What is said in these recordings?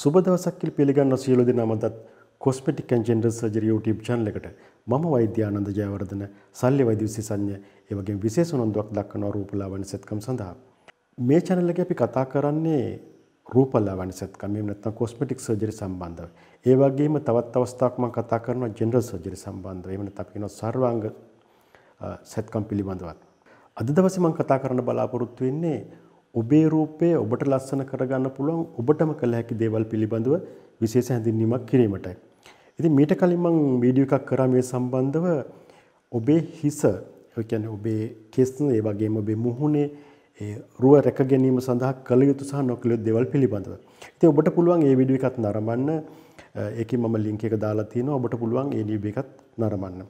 සුබ දවසක් කියලා පිළිගන්න සියලු දෙනාමත් cosmetic and gender surgery YouTube channel එකට මම වෛද්‍ය ආනන්ද ජයවර්ධන ශල්‍ය වෛද්‍ය විශේෂඥ ඒ වගේම විශේෂ උනන්දුවක් දක්වන රූපලාවන්‍ය සෙත්කම් සඳහා මේ channel එකේ අපි කතා කරන්නේ රූපලාවන්‍ය සෙත්කම් එහෙම නැත්නම් කොස්මටික් සර්ජරි සම්බන්ධව. ඒ වගේම තවත් අවස්ථාවක් මම කතා කරනවා ජෙනරල් සර්ජරි සම්බන්ධව. එහෙම නැත්නම් අපි කියනවා සර්වාංග සෙත්කම් පිළිබඳවත්. අද දවසේ මම කතා කරන්න බලාපොරොත්තු වෙන්නේ ඔබේ රූපය ඔබට ලස්සන කරගන්න පුළුවන් ඔබටම කළ හැකි දේවල් පිළිබඳව විශේෂ හැඳින්වීමක් කිරීමටයි. ඉතින් මීට කලින් මම වීඩියෝ එකක් කරා මේ සම්බන්ධව ඔබේ හිස, ඒ කියන්නේ ඔබේ කෙස්, ඒ වගේම ඔබේ මුහුණේ රුව රැක ගැනීම සඳහා කළ යුතු සහ නොකළ යුතු දේවල් පිළිබඳව. ඉතින් ඔබට පුළුවන් මේ වීඩියෝ එකත් නරඹන්න. ඒකේ මම ලින්ක් එක දාලා තියෙනවා. ඔබට පුළුවන් මේ වීඩියෝ එකත් නරඹන්න.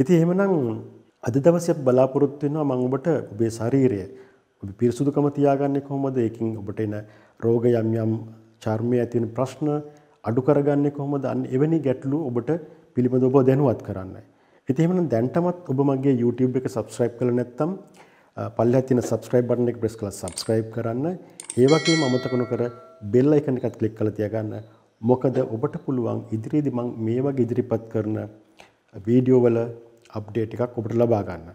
ඉතින් එහෙමනම් අද දවසේ බලාපොරොත්තු වෙනවා මම ඔබට ඔබේ ශරීරය ඔබ පිරිසුදුකම තියාගන්නේ කොහොමද? ඒකින් ඔබට එන රෝග යම් යම් චර්මයේ ඇති ප්‍රශ්න අඩු කරගන්නේ කොහොමද? අන්න එවැනි ගැටලු ඔබට පිළිබඳව ඔබ දැනුවත් කරන්නයි. ඉතින් එහෙමනම් දැන්ටමත් ඔබ මගේ YouTube එක subscribe කරලා නැත්නම් පල්ලෙහා තියෙන subscribe button එක press කරලා subscribe කරන්න. ඒ වගේම අමතක නොකර bell icon එකත් click කරලා තියාගන්න. මොකද ඔබට පුළුවන් ඉදිරියේදී මම මේ වගේ ඉදිරිපත් කරන වීඩියෝ වල අප්ඩේට් එකක් ඔබට ලබා ගන්න.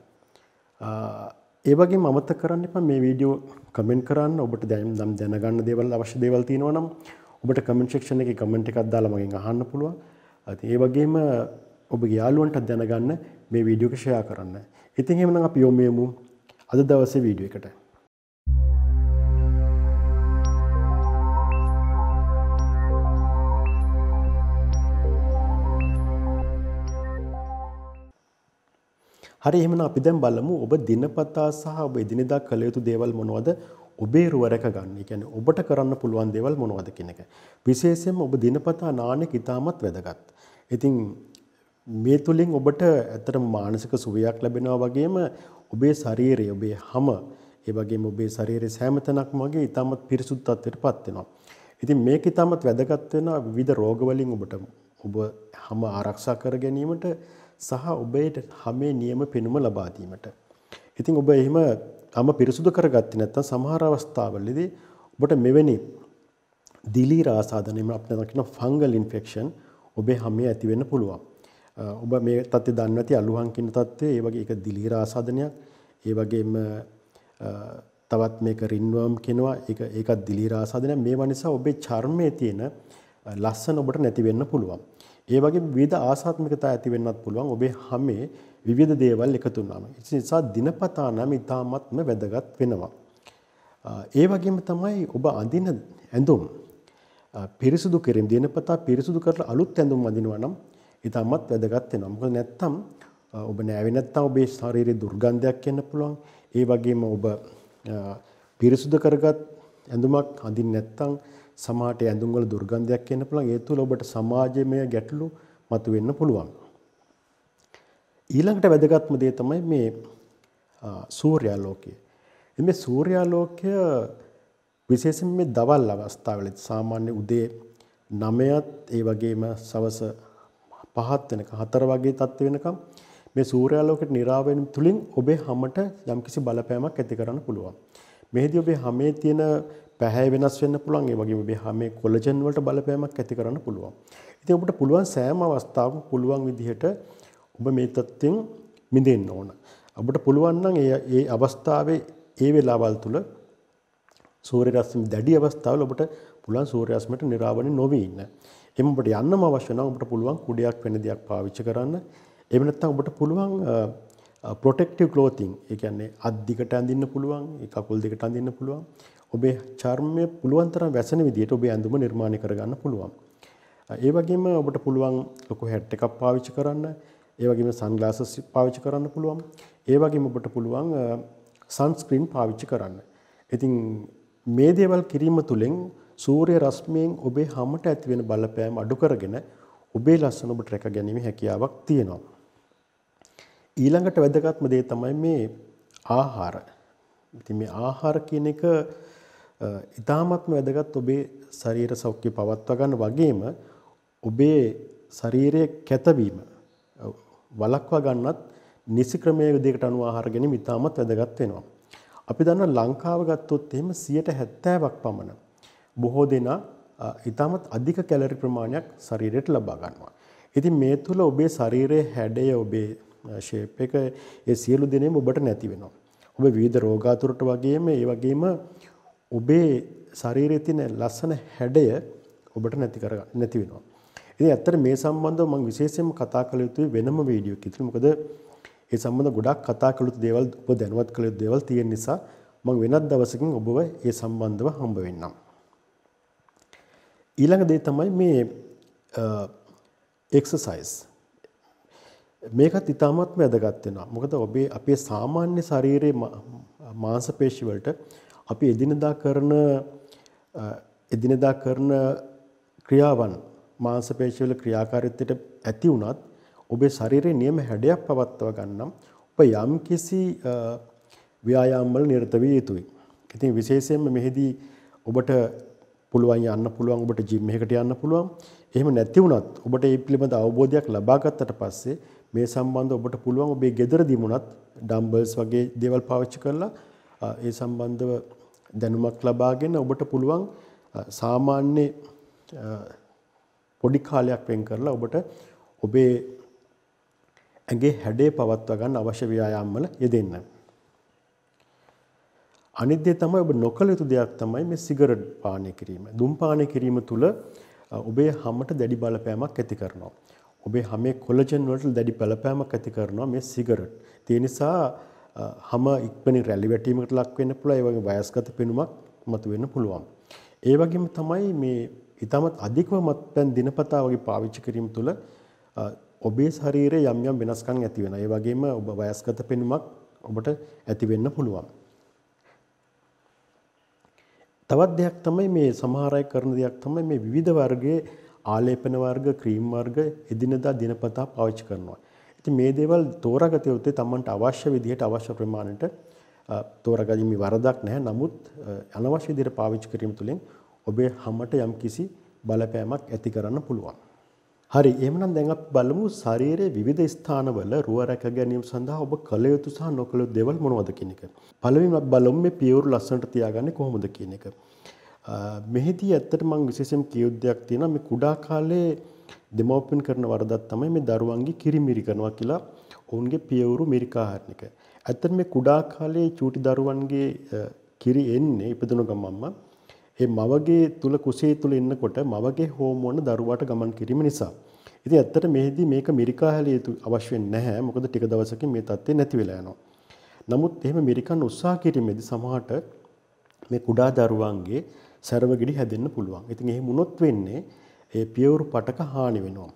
ඒවගේ මත කරන්න එප මේ වීඩියෝ කමෙන්ට කරන්න ඔබට දැම් දම් දැනගන්න දේවල් අවශ්‍ය දේවල් තියෙනවනම් ඔබට කමෙන්ට්ක්ෂණ එක කමෙන්ට් එකක් දාලා මගෙන් අහන්න පුළුවන් ඇති ඒ වගේම ඔබ යාලුවන්ටත් දැනගන්න මේ වීඩියෝක ෂයා කරන්න ඉතින් එමන අප යොමයමු අද දවසේ වීඩියෝ එකට හරි එහෙමනම් අපි දැන් බලමු ඔබ දිනපතා සහ ඔබ එදිනෙදා කළ යුතු දේවල් මොනවද ඔබේ රුව රැකගන්න. ඒ කියන්නේ ඔබට කරන්න පුළුවන් දේවල් මොනවද කියන එක. විශේෂයෙන්ම ඔබ දිනපතා නාන එක ඉතාමත් වැදගත්. ඉතින් මේ තුලින් ඔබට ඇත්තටම මානසික සුවයක් ලැබෙනවා වගේම ඔබේ ශරීරය, ඔබේ හැම ඒ වගේම ඔබේ ශරීරයේ සෑම තැනක්ම වගේ ඉතාමත් පිරිසුදු තත්ත්වයකටපත් වෙනවා. ඉතින් මේක ඉතාමත් වැදගත් වෙනවා විවිධ රෝග වලින් ඔබට ඔබ හැම ආරක්ෂා කර ගැනීමට සහ ඔබේට හැමේ නියම පෙනුම ලබා දීමට. ඉතින් ඔබ එහෙම තම පිරිසුදු කරගත්තේ නැත්නම් සමහර අවස්ථාවලදී ඔබට මෙවැනි දිලී රාසාදනයම අපිට දකින ෆංගල් ඉන්ෆෙක්ෂන් ඔබේ හැමේ ඇති වෙන්න පුළුවන්. ඔබ මේ තත්ත්වය දන්න ඇති අලුහන් කියන තත්ත්වය, ඒ වගේ ඒක දිලී රාසාදනයක්, ඒ වගේම තවත් මේක රින්වර්ම් කියනවා. ඒක ඒකත් දිලී රාසාදනයක්. මේවා නිසා ඔබේ චර්මයේ තියෙන ලස්සන ඔබට නැති වෙන්න පුළුවන්. ඒ වගේ විවිධ ආසාත්මිකතා ඇති වෙන්නත් පුළුවන් ඔබේ හැමේ විවිධ දේවල් එකතු වුනම. ඒ නිසා දිනපතා නම් ඉතාමත්ම වැදගත් වෙනවා. ඒ වගේම තමයි ඔබ අඳින ඇඳුම් පිරිසුදු කිරීම දිනපතා පිරිසුදු කරලා අලුත් ඇඳුම් අඳිනවා නම් ඉතාමත් වැදගත් වෙනවා. මොකද නැත්තම් ඔබ නෑවේ නැත්තම් ඔබේ ශාරීරික දුර්ගන්ධයක් එන්න පුළුවන්. ඒ වගේම ඔබ පිරිසුදු කරගත් ඇඳුමක් අඳින්න නැත්නම් සමාජයට ඇඳුම් වල දුර්ගන්ධයක් එන්න පුළුවන්. ඒ තුල ඔබට සමාජයේ ගැටලු මතුවෙන්න පුළුවන්. ඊළඟට වැදගත්ම දේ තමයි මේ සූර්යාලෝකය. මේ සූර්යාලෝකය විශේෂයෙන් මේ දවල් අවස්ථාවලදී සාමාන්‍ය උදේ 9ත් ඒ වගේම සවස 5ත් වෙනකම් 4 වගේ තත්ත්ව වෙනකම් මේ සූර්යාලෝකයට නිරාවෙන තුලින් ඔබේ හැමත යම්කිසි බලපෑමක් ඇති කරන්න පුළුවන්. මෙහිදී ඔබේ හැමේ තියෙන පැහැය වෙනස් වෙන්න පුළුවන්. ඒ වගේම ඔබේ හැමේ කොලජන් වලට බලපෑමක් ඇති කරන්න පුළුවන්. ඉතින් ඔබට පුළුවන් සෑම අවස්ථාවක පුළුවන් විදිහට ඔබ මේ තත්ත්වෙන් මිදෙන්න ඕන. ඔබට පුළුවන් නම් ඒ ඒ අවස්ථාවේ ඒ වෙලාවල් තුල සූර්ය රශ්මිය දැඩි අවස්ථාවල ඔබට පුළුවන් සූර්ය රශ්මියට නිරාවරණය නොවී ඉන්න. එම් ඔබට යන්නම අවශ්‍ය නම් ඔබට පුළුවන් කුඩයක් වෙන දෙයක් පාවිච්චි කරන්න. එහෙම නැත්නම් ඔබට පුළුවන් ප්‍රොටෙක්ටිව් uh, ක්ලෝතින් ඒ කියන්නේ අත් දිගට අඳින්න පුළුවන්, ඒ කකුල් දිගට අඳින්න පුළුවන්. ඔබේ චර්මය පුළුවන් තරම් වැසෙන විදිහට ඔබේ ඇඳුම නිර්මාණය කරගන්න පුළුවන්. Uh, ඒ වගේම ඔබට පුළුවන් ලොකු හැට් එකක් පාවිච්චි කරන්න, ඒ වගේම සන්ග්ලාසස් පාවිච්චි කරන්න පුළුවන්. ඒ වගේම ඔබට පුළුවන් සන්ස්ක්‍රීන් uh, පාවිච්චි කරන්න. ඉතින් මේ දේවල් කිරීම තුළින් සූර්ය රශ්මියෙන් ඔබේ හැමට ඇතිවෙන බලපෑම අඩු කරගෙන ඔබේ ලස්සන ඔබට රැක ගැනීම හැකියාවක් තියෙනවා. ඊළඟට වැදගත්ම දේ තමයි මේ ආහාර. ඉතින් මේ ආහාර කියන එක ඉතාමත්ම වැදගත් ඔබේ ශරීර සෞඛ්‍ය පවත්වා ගන්න වගේම ඔබේ ශරීරයේ කැතවීම වලක්වා ගන්නත් නිසි ක්‍රමයේ විදිහකට අනුව ආහාර ගැනීම ඉතාමත් වැදගත් වෙනවා. අපි දන්න ලංකාව ගත්තොත් එහෙම 70ක් පමණ බොහෝ දෙනා ඉතාමත් අධික කැලරි ප්‍රමාණයක් ශරීරයට ලබා ගන්නවා. ඉතින් මේ තුල ඔබේ ශරීරයේ හැඩය ඔබේ ෂේප් එක ඒ සියලු දිනෙම ඔබට නැති වෙනවා. ඔබ විවිධ රෝගාතුරට වගේම ඒ වගේම ඔබේ ශරීරයේ තියෙන ලස්සන හැඩය ඔබට නැති කර නැති වෙනවා. ඉතින් ඇත්තට මේ සම්බන්ධව මම විශේෂයෙන්ම කතා කළ යුතු වෙනම වීඩියෝ එකක්. මොකද ඒ සම්බන්ධ ගොඩක් කතා කළ යුතු දේවල් ඔබ දැනුවත් කළ යුතු දේවල් තියෙන නිසා මම වෙනත් දවසකින් ඔබව ඒ සම්බන්ධව හම්බ වෙන්නම්. ඊළඟ දේ තමයි මේ එක්සර්සයිස්. මේකත් ඉතාමත්ම වැදගත් වෙනවා. මොකද ඔබේ අපේ සාමාන්‍ය ශරීරයේ මාංශ පේශි වලට අපි එදිනදා කරන එදිනදා කරන ක්‍රියාවන් මාංශ පේශි වල ක්‍රියාකාරීත්වයට ඇති උනත් ඔබේ ශරීරයේ නියම හැඩයක් පවත්වා ගන්නම් ඔබ යම් කිසි ව්‍යායාම් වල නිරත විය යුතුයි. ඉතින් විශේෂයෙන්ම මෙහිදී ඔබට පුළුවන් යන්න පුළුවන් ඔබට ජිම් එකකට යන්න පුළුවන්. එහෙම නැති වුණත් ඔබට මේ පිළිබඳ අවබෝධයක් ලබා ගත්තට පස්සේ මේ සම්බන්ධ ඔබට පුළුවන් ඔබේ ගෙදරදී මුණත් ඩම්බල්ස් වගේ දේවල් පාවිච්චි කරලා ඒ සම්බන්ධව දැනුමක් ලබාගෙන ඔබට පුළුවන් සාමාන්‍ය පොඩි කාලයක් වෙන් කරලා ඔබට ඔබේ ඇගේ හැඩේ පවත්වා ගන්න අවශ්‍ය ව්‍යායාම් වල යෙදෙන්න. අනිත් දේ තමයි ඔබ නොකළ යුතු දෙයක් තමයි මේ සිගරට් පානය කිරීම. දුම් පානය කිරීම තුළ ඔබේ හැමත දැඩි බලපෑමක් ඇති කරනවා. ඔබේ හැමේ කොලජන් වලට දැඩි බලපෑමක් ඇති කරනවා මේ සිගරට්. ඒ නිසා හැම ඉක්මනින් රැලි වැටීමකට ලක් වෙන්න පුළුවන්. ඒ වගේ වයස්ගත පෙනුමක් මතුවෙන්න පුළුවන්. ඒ වගේම තමයි මේ ඊටමත් අධිකව මත්පැන් දිනපතා වගේ පාවිච්චි කිරීම තුළ ඔබේ ශරීරයේ යම් යම් වෙනස්කම් ඇති වෙනවා. ඒ වගේම ඔබ වයස්ගත පෙනුමක් ඔබට ඇති වෙන්න පුළුවන්. තවත් දෙයක් තමයි මේ සමහර අය කරන දෙයක් තමයි මේ විවිධ වර්ගයේ ආලේපන වර්ග, ක්‍රීම් වර්ග එදිනදා දිනපතා පාවිච්චි කරනවා. ඉතින් මේ දේවල් තෝරාගත යුත්තේ Tamanට අවශ්‍ය විදිහට අවශ්‍ය ප්‍රමාණයට තෝරාගැනීමේ වරදක් නැහැ. නමුත් අනවශ්‍ය විදිහට පාවිච්චි කිරීම තුළින් ඔබේ හැමත යම්කිසි බලපෑමක් ඇති කරන්න පුළුවන්. හරි එහෙමනම් දැන් අපි බලමු ශරීරයේ විවිධ ස්ථානවල රුව රැක ගැනීම සඳහා ඔබ කළ යුතු සහ නොකළ යුතු දේවල් මොනවද කියන එක. පළවෙනිම බලමු මේ පියවරු ලස්සනට තියාගන්නේ කොහොමද කියන එක. මෙහිදී ඇත්තට මම විශේෂයෙන් කියුද්දයක් තියෙනවා මේ කුඩා කාලේ දෙමව්පියන් කරන වරදක් තමයි මේ දරුවන්ගේ කිරිමිරි කරනවා කියලා ඔවුන්ගේ පියවරු මිරිකා හරින එක. ඇත්තට මේ කුඩා කාලේ චූටි දරුවන්ගේ කිරි එන්නේ ඉපදුන ගමන්ම ඒ මවගේ තුල කුසේ තුල ඉන්නකොට මවගේ හෝමෝන දරුවාට ගමන් කිරීම නිසා. ඉතින් ඇත්තට මෙහිදී මේක මිරිකා හැලිය යුතු අවශ්‍ය වෙන්නේ නැහැ. මොකද ටික දවසකින් මේ தත්ත්වය නැති වෙලා යනවා. නමුත් එහෙම මිරිකන් උත්සාහ කිරීමේදී සමහරට මේ කුඩා දරුවන්ගේ සැරවගිඩි හැදෙන්න පුළුවන්. ඉතින් එහෙම වුණොත් වෙන්නේ ඒ පියවුරු පටක හානි වෙනවා.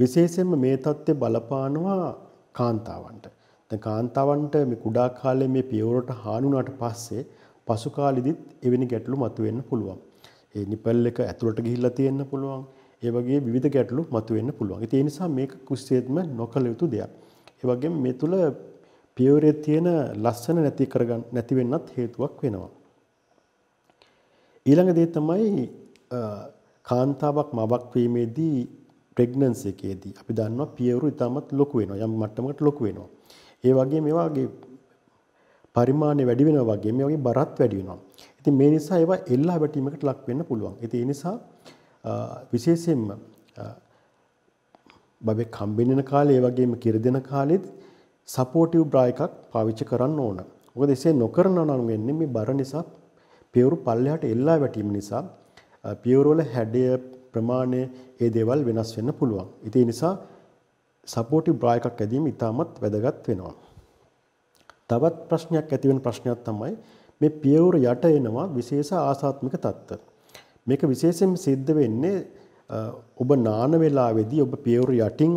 විශේෂයෙන්ම මේ தත්ත්වය බලපානවා කාන්තාවන්ට. දැන් කාන්තාවන්ට මේ කුඩා කාලේ මේ පියවුරට හානි වුණාට පස්සේ පසු කාලෙදිත් එවැනි ගැටලු මතුවෙන්න පුළුවන්. ඒ නිපල් එක ඇතුළට ගිහිල්ලා තියෙන්න පුළුවන්. ඒ වගේ විවිධ ගැටලු මතුවෙන්න පුළුවන්. ඒ නිසා මේක කුසියෙත්ම නොකළ යුතු දෙයක්. ඒ වගේම මේ තුල පියවරේ තියෙන ලස්සන නැති කරගන්න නැති වෙන්නත් හේතුවක් වෙනවා. ඊළඟ දේ තමයි කාන්තාවක් මවක් වීමේදී ප්‍රෙග්නන්සි එකේදී අපි දන්නවා පියවරු ඉතාමත් ලොකු වෙනවා යම් මට්ටමකට ලොකු වෙනවා. ඒ වගේ මේ වගේ පරිමාණය වැඩි වෙනවා වගේ මේ වගේ බරත් වැඩි වෙනවා. ඉතින් මේ නිසා ඒවා එල්ලා වැටීමකට ලක් වෙන්න පුළුවන්. ඉතින් ඒ නිසා විශේෂයෙන්ම බබෙක් හම්බෙන්න කාලේ ඒ වගේම කිර දෙන කාලෙත් සපෝටිව් බ්‍රා එකක් පාවිච්චි කරන්න ඕන. මොකද එසේ නොකරනවා නම් වෙන්නේ මේ බර නිසා පියවරු පල්ලෙහාට එල්ලා වැටීම නිසා පියවරවල හැඩය ප්‍රමාණය ඒ දේවල් වෙනස් වෙන්න පුළුවන්. ඉතින් ඒ නිසා සපෝටිව් බ්‍රා එකක් ඇදීම ඉතාමත් වැදගත් වෙනවා. තවත් ප්‍රශ්නයක් ඇති වෙන ප්‍රශ්නයක් තමයි මේ පියවර යට එනවා විශේෂ ආසාත්මික தত্ত্ব. මේක විශේෂයෙන් සිද්ධ වෙන්නේ ඔබ නාන වේලාවේදී ඔබ පියවර යටින්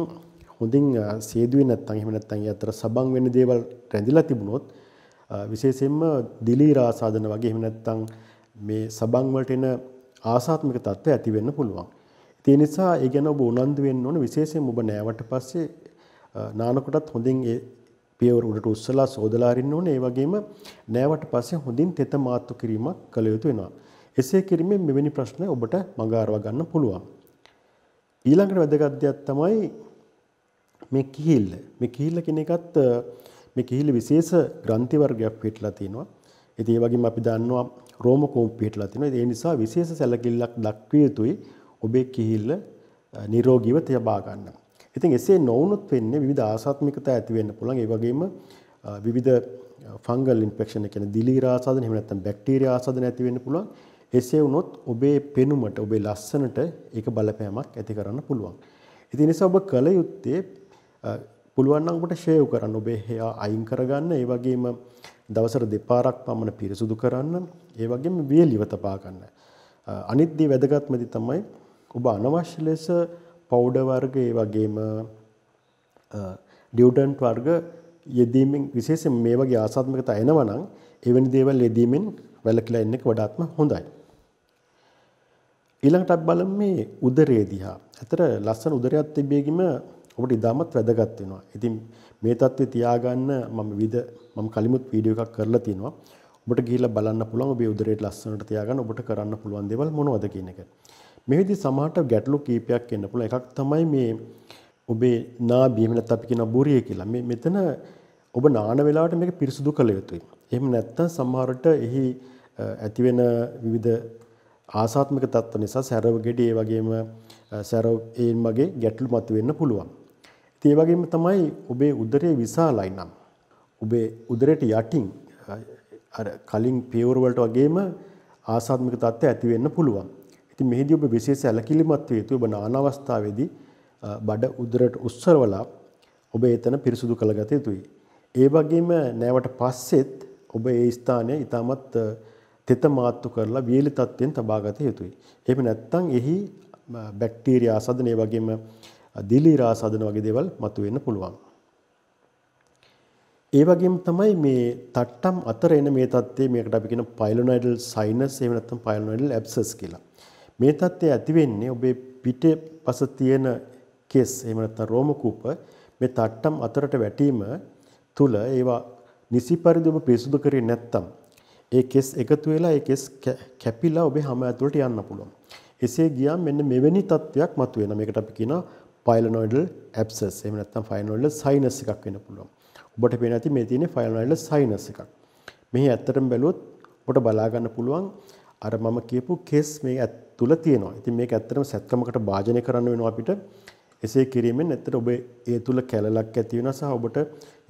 හොඳින් සේදුවේ නැත්නම් එහෙම නැත්නම් ඒ අතර සබන් වෙන දේවල් රැඳිලා තිබුණොත් විශේෂයෙන්ම දිලී රාසාදන වගේ එහෙම නැත්නම් මේ සබන් වලට එන ආසාත්මික තත්ත්වය ඇති වෙන්න පුළුවන්. ඒ නිසා ඒ ගැන ඔබ උනන්දු වෙන්න ඕන විශේෂයෙන්ම ඔබ නෑවට පස්සේ නානකොටත් හොඳින් ඒ පියවර උඩට උස්සලා සෝදලා අරින්න ඕනේ. ඒ වගේම නෑවට පස්සේ හොඳින් තෙත මාත්තු කිරීමක් කළ යුතු වෙනවා. එසේ කිරීමෙන් මෙවැනි ප්‍රශ්න ඔබට මඟහරව ගන්න පුළුවන්. ඊළඟට වැදගත් දෙයක් තමයි මේ කිහිල්ල. මේ කිහිල්ල කියන එකත් මේ කිහිලි විශේෂ ග්‍රන්ථි වර්ගයක් පිටලා තිනවා. ඉතින් ඒ වගේම අපි දන්නවා රෝම කෝම් පිටලා තිනවා. ඒ නිසා විශේෂ සැලකිල්ලක් දක්විය යුතුයි ඔබේ කිහිල්ල නිරෝගීව තියා ගන්න. ඉතින් එසේ නොවුනොත් වෙන්නේ විවිධ ආසාත්මිකතා ඇති වෙන්න පුළුවන්. ඒ වගේම විවිධ ෆංගල් ඉන්ෆෙක්ෂන් එක කියන්නේ දිලීර ආසාදන එහෙම නැත්නම් බැක්ටීරියා ආසාදන ඇති වෙන්න පුළුවන්. එසේ වුණොත් ඔබේ පෙනුමට ඔබේ ලස්සනට ඒක බලපෑමක් ඇති කරන්න පුළුවන්. ඉතින් නිසා ඔබ කල යුත්තේ පුළුවන් නම් ඔබට ෂේව් කරන්න ඔබේ හෙයා අයින් කරගන්න ඒ වගේම දවසට දෙපාරක් පමණ පිරිසුදු කරන්න ඒ වගේම වියලිව තබා ගන්න අනිත් දේ වැදගත්ම දේ තමයි ඔබ අනවශ්‍ය ලෙස පවුඩර් වර්ග ඒ වගේම ඩියුඩන්ට් වර්ග යෙදීමෙන් විශේෂයෙන් මේ වගේ ආසාත්මකතා එනවා නම් එවැනි දේවල් යෙදීමෙන් වැළකීලා ඉන්න එක වඩාත්ම හොඳයි. ඊළඟට අපි බලමු මේ උදරය දිහා. අතර ලස්සන උදරයක් තිබියගිම ඔබට ඉතාමත් වැදගත් වෙනවා. ඉතින් මේ தત્ත්වය තියාගන්න මම විද මම කලිමුත් වීඩියෝ එකක් කරලා තිනවා. ඔබට ගිහිල්ලා බලන්න පුළුවන් ඔබේ උදරයට ලස්සනට තියාගන්න ඔබට කරන්න පුළුවන් දේවල් මොනවද කියන එක. මේ විදිහ සමහරට ගැටලු කීපයක් එන්න පුළුවන්. එකක් තමයි මේ ඔබේ නාභිය එහෙම නැත්නම් අපි කියන බොරිය කියලා. මේ මෙතන ඔබ නාන වෙලාවට මේක පිරිසුදු කළ යුතුයි. එහෙම නැත්නම් සමහරට එහි ඇති වෙන විවිධ ආසාත්මක තත්ත්ව නිසා සැරව ගෙඩි ඒ වගේම සැරව ඒන් මගේ ගැටලු මතුවෙන්න පුළුවන්. ඒ වගේම තමයි ඔබේ උදරය විශාලයි නම් ඔබේ උදරයට යටින් අර කලින් පියවර වලට වගේම ආසාත්මික තත්ත්වය ඇති වෙන්න පුළුවන්. ඉතින් මෙහිදී ඔබ විශේෂ සැලකිලිමත් විය යුතුයි. ඔබ නාන අවස්ථාවේදී බඩ උදරයට උස්සරවලා ඔබ එතන පිරිසුදු කළගත යුතුයි. ඒ වගේම නැවට පස්සෙත් ඔබ ඒ ස්ථානය ඊටමත් තෙත මාත්තු කරලා වියලි තත්ත්වයෙන් තබාගත යුතුයි. එහෙම නැත්නම් එහි බැක්ටීරියා ආසාදනය වගේම දිලි රාස හදන වගේ දේවල් මතුවෙන්න පුළුවන්. ඒ වගේම තමයි මේ තට්ටම් අතර එන මේ தත්ත්වය මේකට අපි කියන පයිලොනොයිඩල් සයිනස් එහෙම නැත්නම් පයිලොනොයිඩල් ඇබ්සස් කියලා. මේ தත්ත්වය ඇති වෙන්නේ ඔබේ පිටපස තියෙන කෙස් එහෙම නැත්නම් රෝම කූප මේ තට්ටම් අතරට වැටීම තුල ඒවා නිසි පරිදි ඔබ පිරිසුදු කරේ නැත්තම් ඒ කෙස් එකතු වෙලා ඒ කෙස් කැපිලා ඔබේ හැම ඇතුළට යන්න පුළුවන්. එසේ ගියාම මෙන්න මෙවැනි තත්වයක් මතුවෙන. මේකට අපි කියනවා ෆයිලොනොයිඩල් ඇබ්සස් එහෙම නැත්නම් ෆයිලොනොයිඩල් සයිනස් එකක් වෙන්න පුළුවන්. ඔබට පේන ඇති මේ තියෙන්නේ ෆයිලොනොයිඩල් සයිනස් එකක්. මෙහි ඇත්තටම බැලුවොත් ඔබට බලා ගන්න පුළුවන් අර මම කියපු කේස් මේ තුල තියෙනවා. ඉතින් මේක ඇත්තටම සැත්කමකට භාජනය කරන්න වෙනවා අපිට. එසේ කිරීමෙන් ඇත්තට ඔබ ඒ තුල කැලලක් ඇති වෙනවා සහ ඔබට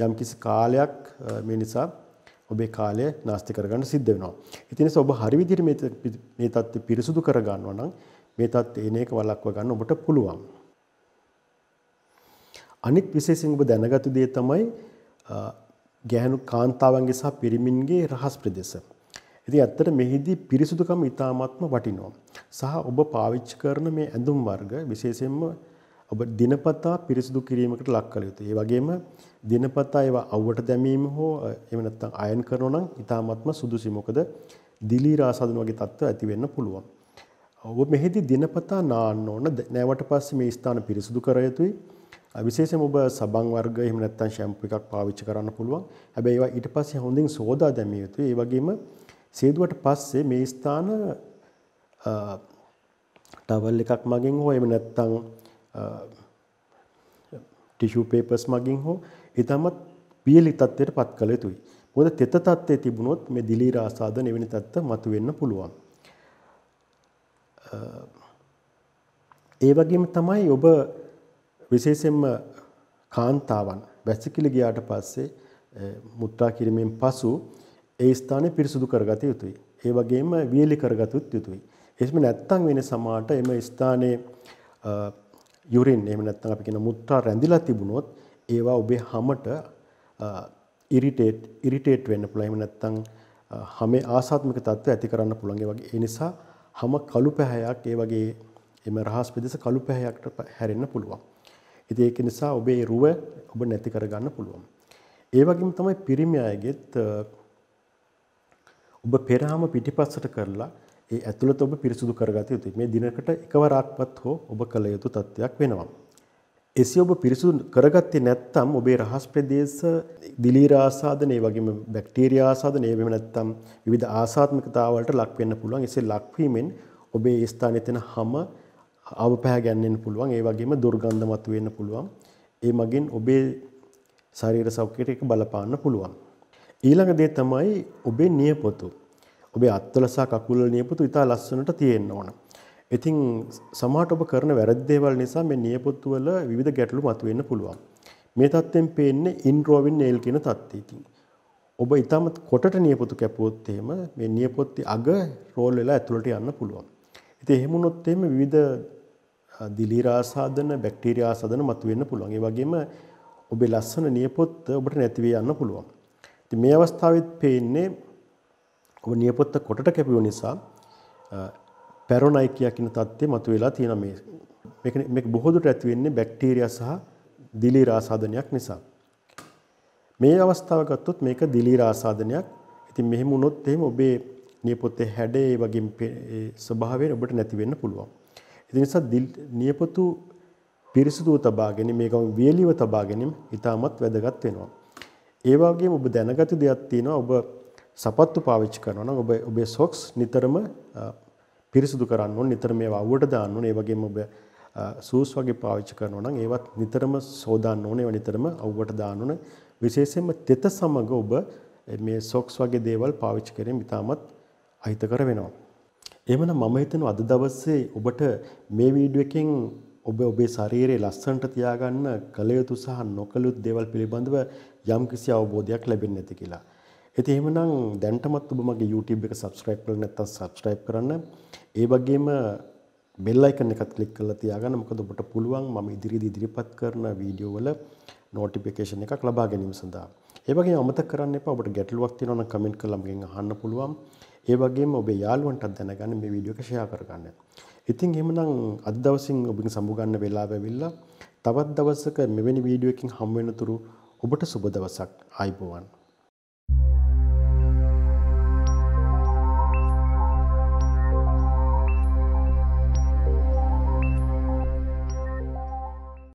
යම්කිසි කාලයක් මේ නිසා ඔබේ කාලය නාස්ති කරගන්න සිද්ධ වෙනවා. ඉතින් ඔබ හරි විදිහට මේ මේ தත්ත්ව පිරිසුදු කරගන්නවා නම් මේ தත්ත්ව එන එක වළක්වා ගන්න ඔබට පුළුවන්. අනිත් විශේෂයෙන් ඔබ දැනගතු දේ තමයි ගෑනු කාන්තාවන්ගේ සහ පිරිමින්ගේ රහස් ප්‍රදේශ. ඉතින් ඇත්තට මෙහිදී පිරිසුදුකම ඉතාමත්ම වටිනවා. සහ ඔබ පාවිච්චි කරන මේ ඇඳුම් වර්ග විශේෂයෙන්ම ඔබ දිනපතා පිරිසිදු කිරීමකට ලක් කළ යුතුයි. ඒ වගේම දිනපතා ඒවා අවුවට දැමීම හෝ එහෙම නැත්නම් අයන් කරනවා නම් ඉතාමත්ම සුදුසි. මොකද දිලී රාසාදන වගේ තත්ත්ව ඇති වෙන්න පුළුවන්. ඔබ මෙහිදී දිනපතා නාන්න ඕන නෑවට පස්සේ මේ ස්ථාන පිරිසිදු කර යුතුයි. විශේෂයෙන්ම ඔබ සබන් වර්ග එහෙම නැත්නම් ෂැම්පු එකක් පාවිච්චි කරන්න පුළුවන්. හැබැයි ඒවා ඊට පස්සේ හොඳින් සෝදා දැමිය යුතුයි. ඒ වගේම සේදුවට පස්සේ මේ ස්ථාන ටවල් එකක් මගින් හෝ එහෙම නැත්නම් ටිෂු පේපර්ස් මගින් හෝ ඊටමත් පියලි තත්ත්වයට පත් කළ යුතුයි. මොකද තෙත තත්ත්වයේ තිබුණොත් මේ දිලීර ආසාදන එවැනි තත්ත්ව මතුවෙන්න පුළුවන්. ඒ වගේම තමයි ඔබ විශේෂයෙන්ම කාන්තාවන් වැසිකිලි ගියාට පස්සේ මුත්‍රා කිරීමෙන් පසු ඒ ස්ථානය පිරිසුදු කරගත යුතුයි. ඒ වගේම වියලි කරගතත් යුතුයි. එහෙම නැත්නම් වෙන සමාට එම ස්ථානයේ යුරින් එහෙම නැත්නම් අපි කියන මුත්‍රා රැඳිලා තිබුණොත් ඒවා ඔබේ හමට ඉරිටේට් ඉරිටේට් වෙන්න පුළුවන්. එහෙම නැත්නම් හැම ආසාත්මක තත්ත්වය ඇති කරන්න පුළුවන්. ඒ වගේ ඒ නිසා හැම කළු පැහැයක් ඒ වගේ එම රහස් පෙදෙස කළු පැහැයකට හැරෙන්න පුළුවන්. ඉතින් ඒක නිසා ඔබේ රුව ඔබ නැති කරගන්න පුළුවන්. ඒ වගේම තමයි පිරිමි අයගෙත් ඔබ පෙරාම පිටිපස්සට කරලා ඒ ඇතුළත ඔබ පිරිසුදු කරගත යුතුයි. මේ දිනකට එකවරක්වත් හෝ ඔබ කළ යුතු තත්ත්වයක් වෙනවා. එසේ ඔබ පිරිසුදු කරගත්තේ නැත්නම් ඔබේ රහස් ප්‍රදේශ දිලීර ආසාදන ඒ වගේම බැක්ටීරියා ආසාදන ඒ වෙම නැත්නම් විවිධ ආසාත්මකතාවලට ලක් වෙන්න පුළුවන්. එසේ ලක් වීමෙන් ඔබේ ස්ථානයේ තියෙන හැම අවපැහැ ගැන්වෙන්න පුළුවන්. ඒ වගේම දුර්ගන්ධමත් වෙන්න පුළුවන්. ඒ මගින් ඔබේ ශරීර සෞඛ්‍යයට ඒක බලපාන්න පුළුවන්. ඊළඟ දේ තමයි ඔබේ නියපොතු. ඔබේ අත්වල සහ කකුල් වල නියපොතු ඉතා ලස්සනට තියෙන්න ඕන. ඉතින් සමහරට ඔබ කරන වැරදි දේවල් නිසා මේ නියපොත්තු වල විවිධ ගැටලු මතුවෙන්න පුළුවන්. මේ தත්ත්වෙන් පේන්නේ ඉන්රෝවින් නේල් කියන தත්ත්වය. ඉතින් ඔබ ඊටම කොටට නියපොතු කැපුවොත් එහෙම මේ නියපොත්ති අග රෝල් වෙලා ඇතුළට යන්න පුළුවන්. ඉතින් එහෙම වුණොත් එහෙම විවිධ දිලිරාසාදන බැක්ටීරියා ආසාදන මතුවෙන්න පුළුවන්. ඒ වගේම ඔබේ ලස්සන නියපොත්ත ඔබට නැති වෙ යන්න පුළුවන්. ඉතින් මේ අවස්ථාවෙත් පේන්නේ ඔබ නියපොත්ත කොටට කැපුව නිසා පැරොනයිකියා කියන தත්ත්වය මතුවලා තියෙනවා මේ. මේක මේක බොහෝ දුරට ඇති වෙන්නේ බැක්ටීරියා සහ දිලීර ආසාදනයක් නිසා. මේ අවස්ථාව ගත්තොත් මේක දිලීර ආසාදනයක්. ඉතින් මෙහෙම වුණොත් එහෙම ඔබේ නියපොත්තේ හැඩේ ඒ වගේම ස්වභාවයෙන් ඔබට නැති වෙන්න පුළුවන්. ඒ නිසා නියපොතු පිරිසිදුව තබා ගැනීම මේකම වියලිව තබා ගැනීම ඉතාමත් වැදගත් වෙනවා. ඒ වගේම ඔබ දැනගත දෙයක් තියෙනවා ඔබ සපත්තු පාවිච්චි කරනවා නම් ඔබ ඔබේ සොක්ස් නිතරම පිරිසිදු කරන්න ඕනේ නිතර මේවා අවුවට දාන්න ඕනේ. ඒ වගේම ඔබ සූස් වගේ පාවිච්චි කරනවා නම් ඒවත් නිතරම සෝදාන්න ඕනේ. ඒවා නිතරම අවුවට දාන්න ඕනේ. විශේෂයෙන්ම තෙත සමග ඔබ මේ සොක්ස් වගේ දේවල් පාවිච්චි කිරීම ඉතාමත් අහිතකර වෙනවා. එහෙමනම් මම හිතනවා අද දවසේ ඔබට මේ වීඩියෝ එකෙන් ඔබ ඔබේ ශරීරයේ ලස්සනට තියාගන්න කල යුතු සහ නොකළ යුතු දේවල් පිළිබඳව යම්කිසි අවබෝධයක් ලැබෙන්නේ නැති කියලා. ඉතින් එහෙමනම් දැන්ටමත් ඔබ මගේ YouTube එක subscribe කරලා නැත්නම් subscribe කරන්න. ඒ වගේම bell icon එකත් click කරලා තියාගන්න. මොකද ඔබට පුළුවන් මම ඉදිරියේදී ඉදිරිපත් කරන වීඩියෝ වල notification එකක් ලබා ගැනීම සඳහා. ඒ වගේම අමතක කරන්න එපා. ඔබට ගැටලුවක් තියෙනවා නම් comment කරලා මගෙන් අහන්න පුළුවන්. ඒ වගේම ඔබේ යාළුවන්ටත් දැනගන්න මේ වීඩියෝ එක ෂෙයා කරගන්න. ඉතින් එහෙමනම් අද දවසින් ඔබින් සමුගන්න වෙලාව ඇවිල්ලා තවත් දවසක මෙවැනි වීඩියෝ එකකින් හම් වෙනතුරු ඔබට සුබ දවසක් ආයිබෝවන්.